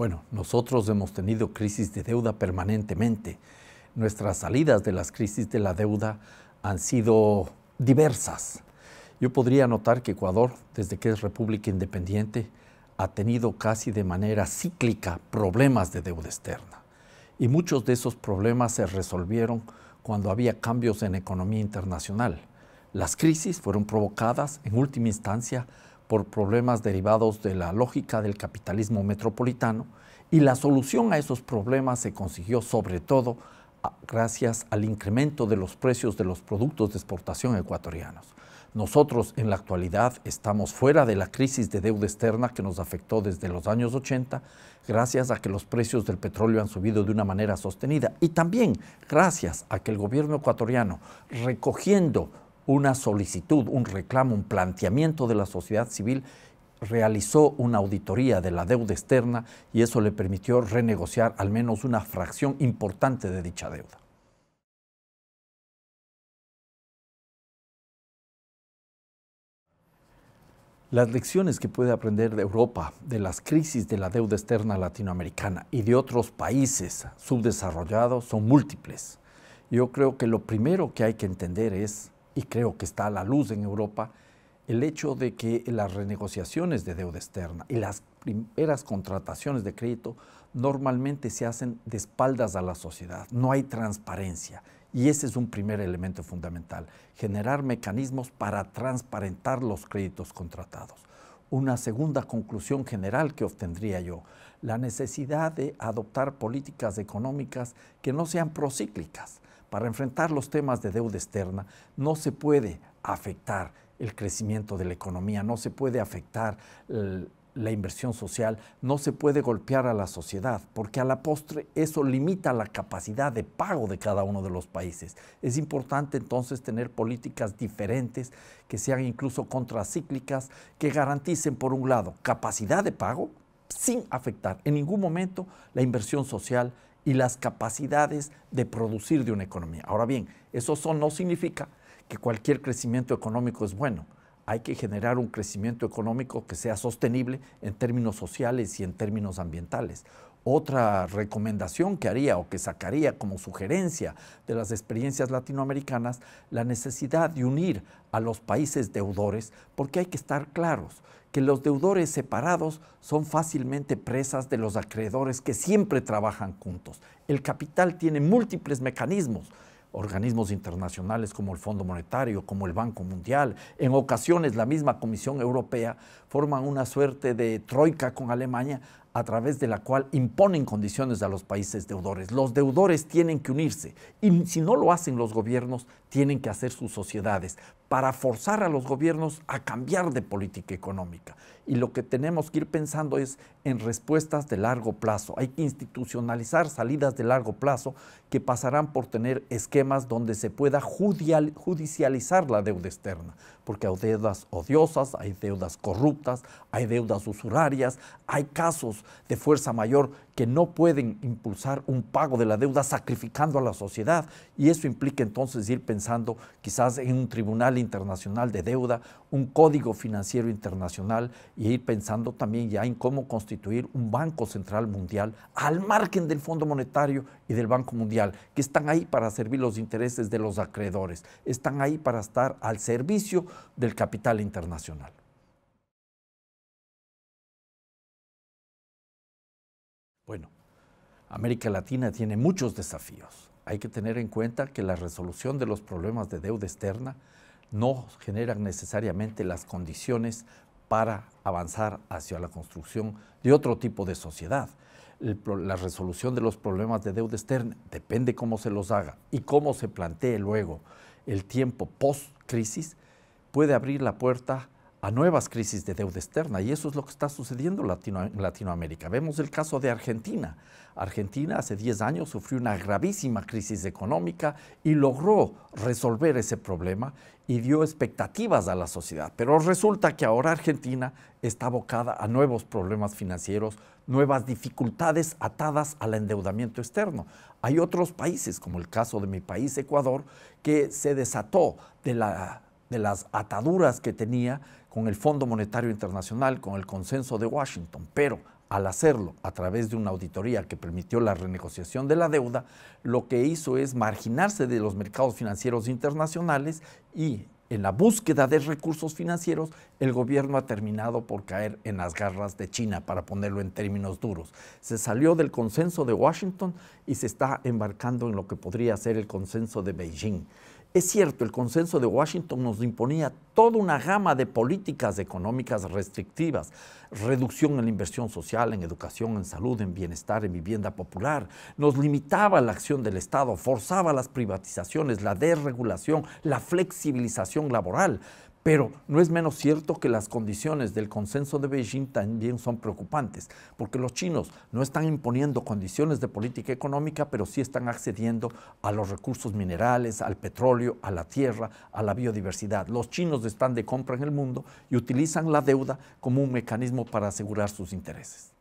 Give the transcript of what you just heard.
Bueno, nosotros hemos tenido crisis de deuda permanentemente. Nuestras salidas de las crisis de la deuda han sido diversas. Yo podría notar que Ecuador, desde que es República Independiente, ha tenido casi de manera cíclica problemas de deuda externa. Y muchos de esos problemas se resolvieron cuando había cambios en economía internacional. Las crisis fueron provocadas, en última instancia, por problemas derivados de la lógica del capitalismo metropolitano y la solución a esos problemas se consiguió sobre todo gracias al incremento de los precios de los productos de exportación ecuatorianos. Nosotros en la actualidad estamos fuera de la crisis de deuda externa que nos afectó desde los años 80, gracias a que los precios del petróleo han subido de una manera sostenida y también gracias a que el gobierno ecuatoriano, recogiendo una solicitud, un reclamo, un planteamiento de la sociedad civil, realizó una auditoría de la deuda externa y eso le permitió renegociar al menos una fracción importante de dicha deuda. Las lecciones que puede aprender de Europa de las crisis de la deuda externa latinoamericana y de otros países subdesarrollados son múltiples. Yo creo que lo primero que hay que entender es y creo que está a la luz en Europa, el hecho de que las renegociaciones de deuda externa y las primeras contrataciones de crédito normalmente se hacen de espaldas a la sociedad, no hay transparencia. Y ese es un primer elemento fundamental, generar mecanismos para transparentar los créditos contratados. Una segunda conclusión general que obtendría yo, la necesidad de adoptar políticas económicas que no sean procíclicas, para enfrentar los temas de deuda externa, no se puede afectar el crecimiento de la economía, no se puede afectar la inversión social, no se puede golpear a la sociedad, porque a la postre eso limita la capacidad de pago de cada uno de los países. Es importante entonces tener políticas diferentes, que sean incluso contracíclicas, que garanticen, por un lado, capacidad de pago sin afectar en ningún momento la inversión social, y las capacidades de producir de una economía. Ahora bien, eso no significa que cualquier crecimiento económico es bueno. Hay que generar un crecimiento económico que sea sostenible en términos sociales y en términos ambientales. Otra recomendación que haría o que sacaría como sugerencia de las experiencias latinoamericanas, la necesidad de unir a los países deudores, porque hay que estar claros que los deudores separados son fácilmente presas de los acreedores que siempre trabajan juntos. El capital tiene múltiples mecanismos organismos internacionales como el Fondo Monetario, como el Banco Mundial, en ocasiones la misma Comisión Europea, forman una suerte de troika con Alemania a través de la cual imponen condiciones a los países deudores. Los deudores tienen que unirse y si no lo hacen los gobiernos, tienen que hacer sus sociedades para forzar a los gobiernos a cambiar de política económica y lo que tenemos que ir pensando es en respuestas de largo plazo. Hay que institucionalizar salidas de largo plazo que pasarán por tener esquemas donde se pueda judicializar la deuda externa porque hay deudas odiosas, hay deudas corruptas, hay deudas usurarias, hay casos de fuerza mayor que no pueden impulsar un pago de la deuda sacrificando a la sociedad. Y eso implica entonces ir pensando quizás en un tribunal internacional de deuda, un código financiero internacional y ir pensando también ya en cómo constituir un Banco Central Mundial al margen del Fondo Monetario y del Banco Mundial, que están ahí para servir los intereses de los acreedores, están ahí para estar al servicio del capital internacional. Bueno, América Latina tiene muchos desafíos. Hay que tener en cuenta que la resolución de los problemas de deuda externa no genera necesariamente las condiciones para avanzar hacia la construcción de otro tipo de sociedad. la resolución de los problemas de deuda externa depende cómo se los haga y cómo se plantee luego el tiempo post-crisis, puede abrir la puerta a nuevas crisis de deuda externa y eso es lo que está sucediendo en, Latinoamérica. Vemos el caso de Argentina. Argentina hace 10 años sufrió una gravísima crisis económica y logró resolver ese problema y dio expectativas a la sociedad. Pero resulta que ahora Argentina está abocada a nuevos problemas financieros, nuevas dificultades atadas al endeudamiento externo. Hay otros países, como el caso de mi país, Ecuador, que se desató de la de las ataduras que tenía con el Fondo Monetario Internacional, con el consenso de Washington, pero al hacerlo a través de una auditoría que permitió la renegociación de la deuda, lo que hizo es marginarse de los mercados financieros internacionales y en la búsqueda de recursos financieros, el gobierno ha terminado por caer en las garras de China, para ponerlo en términos duros. Se salió del consenso de Washington y se está embarcando en lo que podría ser el consenso de Beijing. Es cierto, el consenso de Washington nos imponía toda una gama de políticas económicas restrictivas, reducción en la inversión social, en educación, en salud, en bienestar, en vivienda popular, nos limitaba la acción del Estado, forzaba las privatizaciones, la desregulación, la flexibilización laboral, pero no es menos cierto que las condiciones del consenso de Beijing también son preocupantes, porque los chinos no están imponiendo condiciones de política económica, pero sí están accediendo a los recursos minerales, al petróleo, a la tierra, a la biodiversidad. Los chinos están de compra en el mundo y utilizan la deuda como un mecanismo para asegurar sus intereses.